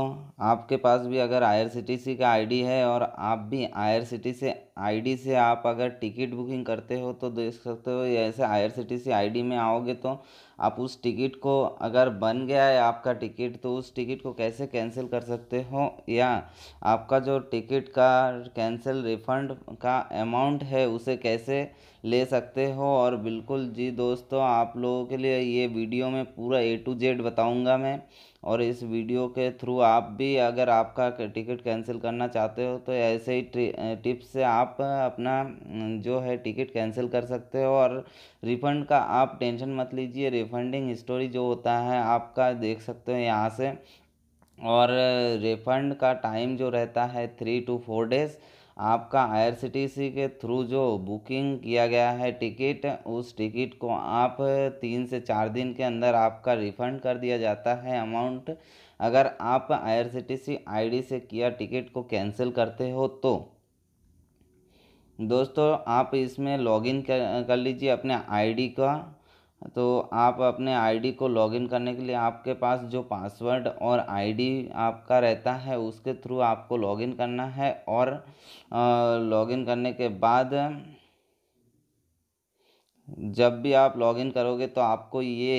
temps. आपके पास भी अगर आईआरसीटीसी का आईडी है और आप भी आईआरसीटीसी आईडी से आप अगर टिकट बुकिंग करते हो तो देख सकते हो ऐसे आईआरसीटीसी आईडी में आओगे तो आप उस टिकट को अगर बन गया है आपका टिकट तो उस टिकट को कैसे कैंसिल कर सकते हो या आपका जो टिकट का कैंसिल रिफंड का अमाउंट है उसे कैसे ले सकते हो और बिल्कुल जी दोस्तों आप लोगों के लिए ये वीडियो में पूरा ए टू जेड बताऊँगा मैं और इस वीडियो के थ्रू आप भी भी अगर आपका टिकट कैंसिल करना चाहते हो तो ऐसे ही टिप्स से आप अपना जो है टिकट कैंसिल कर सकते हो और रिफ़ंड का आप टेंशन मत लीजिए रिफ़ंडिंग हिस्टोरी जो होता है आपका देख सकते हो यहाँ से और रिफ़ंड का टाइम जो रहता है थ्री टू फोर डेज़ आपका आईआरसीटीसी के थ्रू जो बुकिंग किया गया है टिकट उस टिकट को आप तीन से चार दिन के अंदर आपका रिफ़ंड कर दिया जाता है अमाउंट अगर आप आईआरसीटीसी आईडी से किया टिकट को कैंसिल करते हो तो दोस्तों आप इसमें लॉगिन कर, कर लीजिए अपने आईडी का तो आप अपने आईडी को लॉगिन करने के लिए आपके पास जो पासवर्ड और आईडी आपका रहता है उसके थ्रू आपको लॉगिन करना है और लॉगिन करने के बाद जब भी आप लॉगिन करोगे तो आपको ये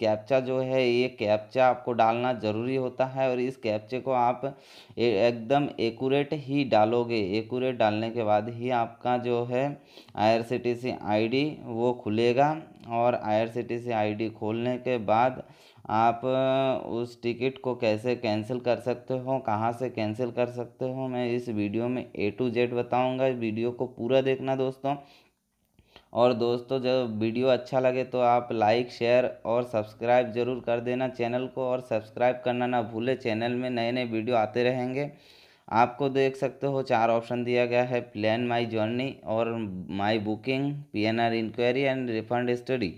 कैप्चा जो है ये कैप्चा आपको डालना ज़रूरी होता है और इस कैप्चे को आप एकदम एकूरेट ही डालोगे एकूरेट डालने के बाद ही आपका जो है आईआरसीटीसी आईडी वो खुलेगा और आईआरसीटीसी आईडी खोलने के बाद आप उस टिकट को कैसे कैंसिल कर सकते हो कहाँ से कैंसिल कर सकते हो मैं इस वीडियो में ए टू जेड बताऊंगा वीडियो को पूरा देखना दोस्तों और दोस्तों जब वीडियो अच्छा लगे तो आप लाइक शेयर और सब्सक्राइब ज़रूर कर देना चैनल को और सब्सक्राइब करना ना भूले चैनल में नए नए वीडियो आते रहेंगे आपको देख सकते हो चार ऑप्शन दिया गया है प्लान माय जर्नी और my booking PNR enquiry and refund study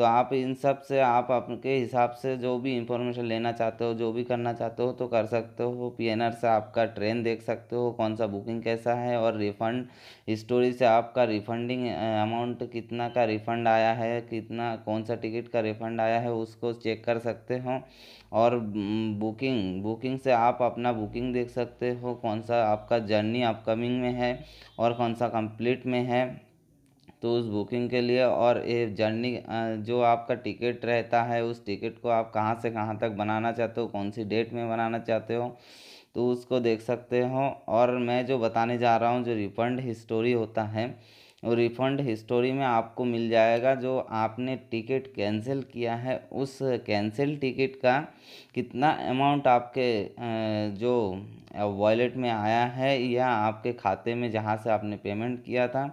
तो आप इन सब से आप आपके हिसाब से जो भी इंफॉर्मेशन लेना चाहते हो जो भी करना चाहते हो तो कर सकते हो पीएनआर से आपका ट्रेन देख सकते हो कौन सा बुकिंग कैसा है और रिफ़ंड स्टोरी से आपका रिफंडिंग अमाउंट कितना का रिफ़ंड आया है कितना कौन सा टिकट का रिफ़ंड आया है उसको चेक कर सकते हो और बुकिंग बुकिंग से आप अपना बुकिंग देख सकते हो कौन सा आपका जर्नी अपकमिंग में है और कौन सा कंप्लीट में है तो उस बुकिंग के लिए और ये जर्नी जो आपका टिकट रहता है उस टिकट को आप कहाँ से कहाँ तक बनाना चाहते हो कौन सी डेट में बनाना चाहते हो तो उसको देख सकते हो और मैं जो बताने जा रहा हूँ जो रिफंड हिस्टोरी होता है रिफ़ंड हिस्टोरी में आपको मिल जाएगा जो आपने टिकट कैंसिल किया है उस कैंसिल टिकट का कितना अमाउंट आपके जो वॉलेट में आया है या आपके खाते में जहाँ से आपने पेमेंट किया था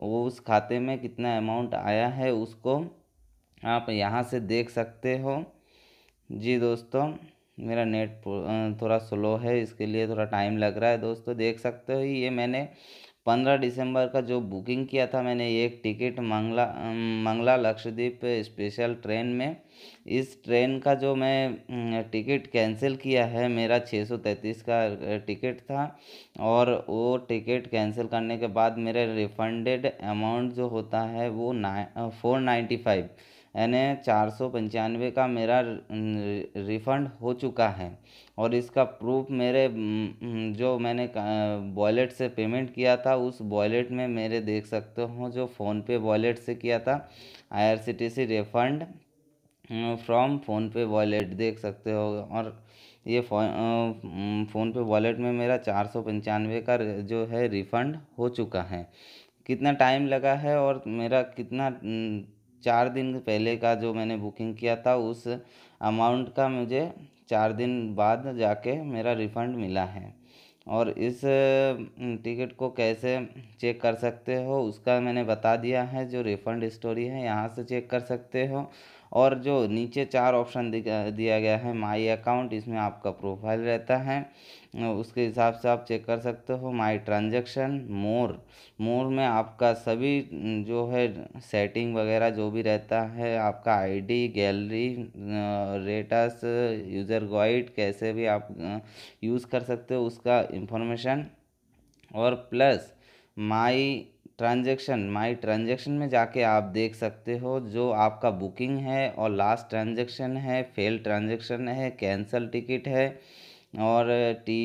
वो उस खाते में कितना अमाउंट आया है उसको आप यहाँ से देख सकते हो जी दोस्तों मेरा नेट थोड़ा स्लो है इसके लिए थोड़ा टाइम लग रहा है दोस्तों देख सकते हो ये मैंने पंद्रह दिसंबर का जो बुकिंग किया था मैंने एक ticket Mangala Mangala Lakshadweep special train में इस ट्रेन का जो मैं टिकट कैंसिल किया है मेरा छः सौ तैंतीस का टिकट था और वो टिकट कैंसिल करने के बाद मेरे रिफंडेड अमाउंट जो होता है वो ना फोर नाइन्टी फाइव यानी चार सौ पंचानवे का मेरा रिफ़ंड हो चुका है और इसका प्रूफ मेरे जो मैंने वॉलेट से पेमेंट किया था उस वॉलेट में मेरे देख सकते हो जो फ़ोनपे वॉलेट से किया था IRCTC refund from PhonePe wallet देख सकते हो और ये फोन फ़ोनपे वॉलेट में मेरा चार सौ पंचानवे का जो है रिफ़ंड हो चुका है कितना टाइम लगा है और मेरा कितना चार दिन पहले का जो मैंने बुकिंग किया था उस अमाउंट का मुझे चार दिन बाद जाके मेरा रिफ़ंड मिला है और इस टिकट को कैसे चेक कर सकते हो उसका मैंने बता दिया है जो रिफ़ंड स्टोरी है यहाँ से चेक कर सकते हो और जो नीचे चार ऑप्शन दिया गया है माई अकाउंट इसमें आपका प्रोफाइल रहता है उसके हिसाब से आप चेक कर सकते हो माई ट्रांजेक्शन मोर मोर में आपका सभी जो है सेटिंग वगैरह जो भी रहता है आपका ID gallery rates user guide कैसे भी आप यूज़ कर सकते हो उसका इंफॉर्मेशन और plus my transaction my transaction में जाके आप देख सकते हो जो आपका बुकिंग है और लास्ट ट्रांजेक्शन है फेल ट्रांजेक्शन है कैंसल टिकट है और T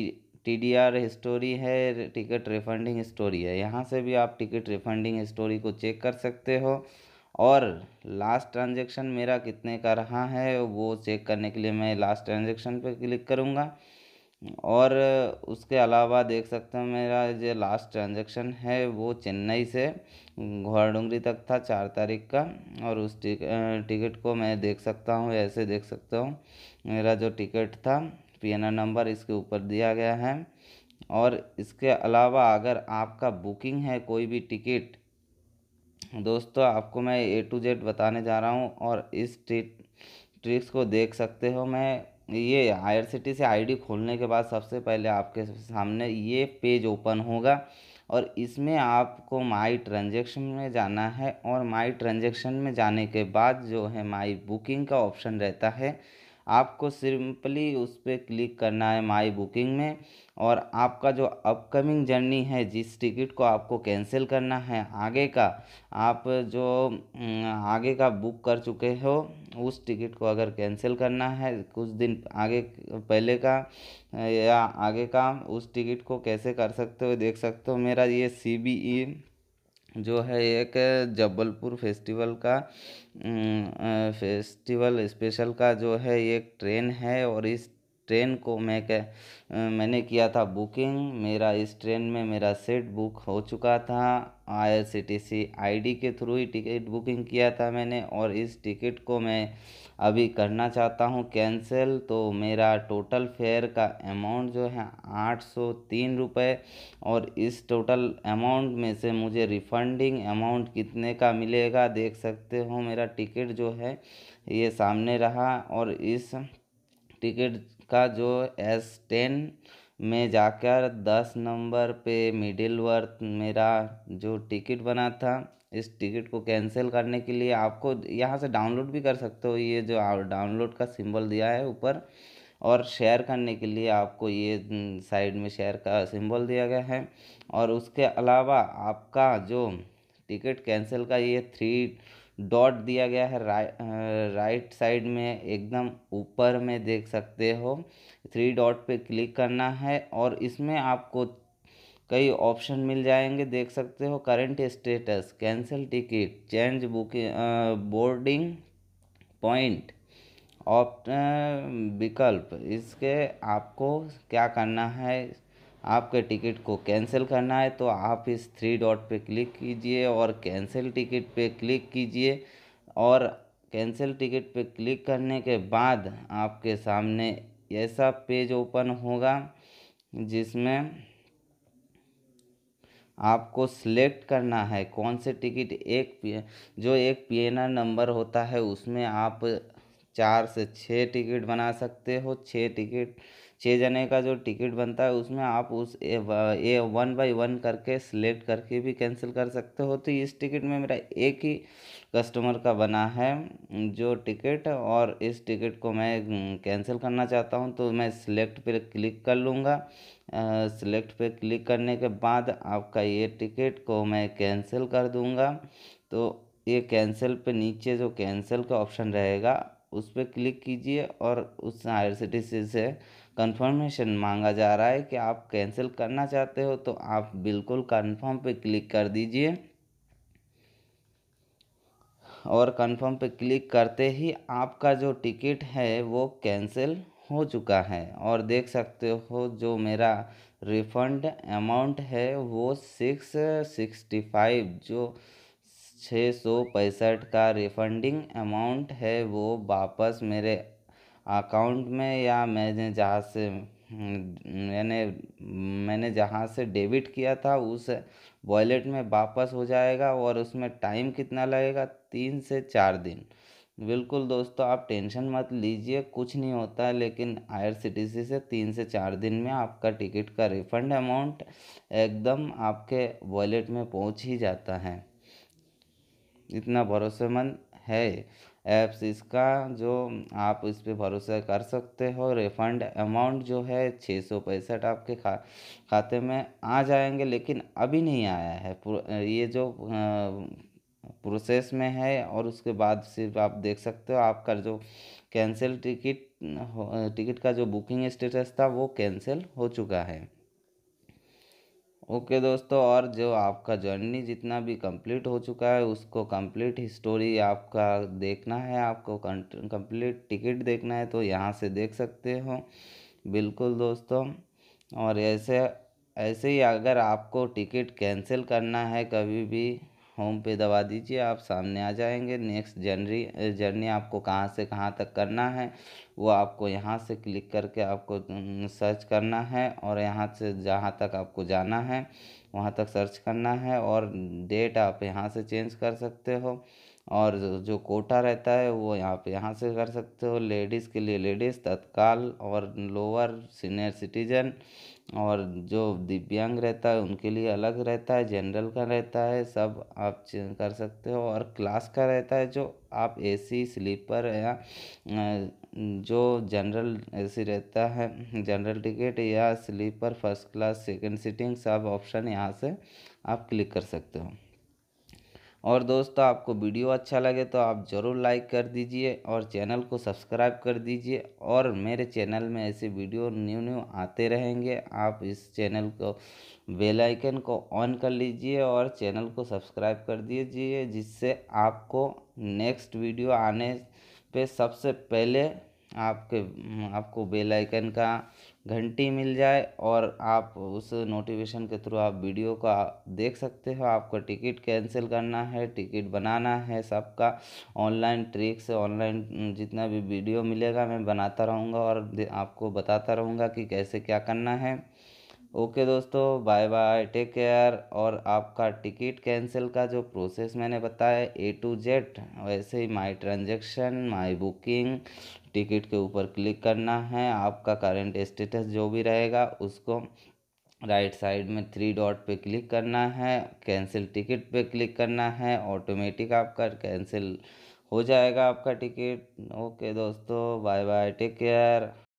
T D R history है टिकट रिफंडिंग हिस्टोरी है यहाँ से भी आप टिकट रिफंडिंग हिस्टोरी को चेक कर सकते हो और लास्ट ट्रांजेक्शन मेरा कितने का रहा है वो चेक करने के लिए मैं लास्ट ट्रांजेक्शन पे क्लिक करूँगा और उसके अलावा देख सकते हैं मेरा जो लास्ट ट्रांजेक्शन है वो चेन्नई से घोड़ाडूंगरी तक था चार तारीख का और उस टिक, टिकट को मैं देख सकता हूँ ऐसे देख सकता हूँ मेरा जो टिकट था पीएनआर नंबर इसके ऊपर दिया गया है और इसके अलावा अगर आपका बुकिंग है कोई भी टिकट दोस्तों आपको मैं ए टू जेड बताने जा रहा हूँ और इस ट्रिक ट्रिक्स को देख सकते हो मैं ये से आईडी खोलने के बाद सबसे पहले आपके सामने ये पेज ओपन होगा और इसमें आपको माई ट्रांजेक्शन में जाना है और माई ट्रांजेक्शन में जाने के बाद जो है माई बुकिंग का ऑप्शन रहता है आपको सिंपली उस पर क्लिक करना है माई बुकिंग में और आपका जो अपकमिंग जर्नी है जिस टिकट को आपको कैंसिल करना है आगे का आप जो हम्म, आगे का बुक कर चुके हो उस टिकट को अगर कैंसिल करना है कुछ दिन आगे पहले का या आगे का उस टिकट को कैसे कर सकते हो देख सकते हो मेरा ये सी बी ई जो है एक जबलपुर फेस्टिवल का फेस्टिवल स्पेशल का जो है एक ट्रेन है और इस ट्रेन को मैं मैंने किया था बुकिंग मेरा इस ट्रेन में मेरा सीट बुक हो चुका था I ID C T C I D के थ्रू ही टिकट बुकिंग किया था मैंने और इस टिकट को मैं अभी करना चाहता हूँ कैंसिल तो मेरा टोटल फेयर का अमाउंट जो है आठ सौ तीन रुपये और इस टोटल अमाउंट में से मुझे रिफंडिंग अमाउंट कितने का मिलेगा देख सकते हो मेरा टिकट जो है ये सामने रहा और इस टिकट का जो एस टेन में जाकर दस नंबर पे मिडिल वर्थ मेरा जो टिकट बना था इस टिकट को कैंसिल करने के लिए आपको यहाँ से डाउनलोड भी कर सकते हो ये जो डाउनलोड का सिंबल दिया है ऊपर और शेयर करने के लिए आपको ये साइड में शेयर का सिंबल दिया गया है और उसके अलावा आपका जो टिकट कैंसिल का ये थ्री डॉट दिया गया है राइ राइट साइड में एकदम ऊपर में देख सकते हो थ्री डॉट पे क्लिक करना है और इसमें आपको कई ऑप्शन मिल जाएंगे देख सकते हो current status cancel ticket change booking boarding point ऑप विकल्प इसके आपको क्या करना है आपके टिकट को कैंसिल करना है तो आप इस थ्री डॉट पे क्लिक कीजिए और कैंसिल टिकट पे क्लिक कीजिए और कैंसिल टिकट पे क्लिक करने के बाद आपके सामने ऐसा पेज ओपन होगा जिसमें आपको सिलेक्ट करना है कौन से टिकट एक जो एक पी नंबर होता है उसमें आप चार से छः टिकट बना सकते हो छः टिकट छः जने का जो टिकट बनता है उसमें आप उस ए, वन बाई वन करके सिलेक्ट करके भी कैंसिल कर सकते हो तो इस टिकट में मेरा एक ही कस्टमर का बना है जो टिकट और इस टिकट को मैं कैंसिल करना चाहता हूँ तो मैं सिलेक्ट पर क्लिक कर लूँगा सिलेक्ट पर क्लिक करने के बाद आपका ये टिकट को मैं कैंसिल कर दूँगा तो ये कैंसिल पे नीचे जो कैंसिल का ऑप्शन रहेगा उस पर क्लिक कीजिए और उस आई से कंफर्मेशन मांगा जा रहा है कि आप कैंसिल करना चाहते हो तो आप बिल्कुल कंफर्म पे क्लिक कर दीजिए और कंफर्म पे क्लिक करते ही आपका जो टिकट है वो कैंसिल हो चुका है और देख सकते हो जो मेरा रिफंड अमाउंट है वो सिक्स सिक्सटी फाइव जो छः सौ पैंसठ का रिफंडिंग अमाउंट है वो वापस मेरे अकाउंट में या मैंने जहाँ से मैंने मैंने जहाँ से डेबिट किया था उस वॉलेट में वापस हो जाएगा और उसमें टाइम कितना लगेगा तीन से चार दिन बिल्कुल दोस्तों आप टेंशन मत लीजिए कुछ नहीं होता है लेकिन सी से तीन से चार दिन में आपका टिकट का रिफंड अमाउंट एकदम आपके वॉलेट में पहुंच ही जाता है इतना भरोसेमंद है ऐप्स इसका जो आप इस पर भरोसा कर सकते हो रिफंड अमाउंट जो है छः सौ पैंसठ आपके खा खाते में आ जाएंगे लेकिन अभी नहीं आया है ये जो प्रोसेस में है और उसके बाद सिर्फ आप देख सकते हो आपका जो कैंसिल टिकट टिकट का जो बुकिंग स्टेटस था वो कैंसिल हो चुका है ओके दोस्तों और जो आपका जर्नी जितना भी कंप्लीट हो चुका है उसको कंप्लीट हिस्टोरी आपका देखना है आपको कंप्लीट टिकट देखना है तो यहाँ से देख सकते हो बिल्कुल दोस्तों और ऐसे ऐसे ही अगर आपको टिकट कैंसिल करना है कभी भी होम पे दबा दीजिए आप सामने आ जाएंगे नेक्स्ट जर्नी जर्नी आपको कहाँ से कहाँ तक करना है वो आपको यहाँ से क्लिक करके आपको सर्च करना है और यहाँ से जहाँ तक आपको जाना है वहाँ तक सर्च करना है और डेट आप यहाँ से चेंज कर सकते हो और जो कोटा रहता है वो यहाँ पे यहाँ से कर सकते हो लेडीज़ के लिए लेडीज़ तत्काल और लोअर सीनियर सिटीजन और जो दिव्यांग रहता है उनके लिए अलग रहता है जनरल का रहता है सब आप कर सकते हो और क्लास का रहता है जो आप एसी स्लीपर या जो जनरल एसी रहता है जनरल टिकट या sleeper first class second sitting सब ऑप्शन यहाँ से आप क्लिक कर सकते हो और दोस्तों आपको वीडियो अच्छा लगे तो आप ज़रूर लाइक कर दीजिए और चैनल को सब्सक्राइब कर दीजिए और मेरे चैनल में ऐसे वीडियो न्यू न्यू आते रहेंगे आप इस चैनल को बेल आइकन को ऑन कर लीजिए और चैनल को सब्सक्राइब कर दीजिए जिससे आपको नेक्स्ट वीडियो आने पे सबसे पहले आपके आपको बेल आइकन का घंटी मिल जाए और आप उस नोटिफिकेशन के थ्रू आप वीडियो का देख सकते हो आपको टिकट कैंसिल करना है टिकट बनाना है सबका ऑनलाइन ट्रिक्स ऑनलाइन जितना भी वीडियो मिलेगा मैं बनाता रहूँगा और आपको बताता रहूँगा कि कैसे क्या करना है ओके दोस्तों बाय बाय टेक केयर और आपका टिकट कैंसिल का जो प्रोसेस मैंने बताया ए टू जेड वैसे ही my transaction my booking ticket के ऊपर क्लिक करना है आपका करंट स्टेटस जो भी रहेगा उसको राइट साइड में थ्री डॉट पे क्लिक करना है कैंसिल टिकट पे क्लिक करना है ऑटोमेटिक आपका कैंसिल हो जाएगा आपका टिकट ओके दोस्तों बाय बाय टेक केयर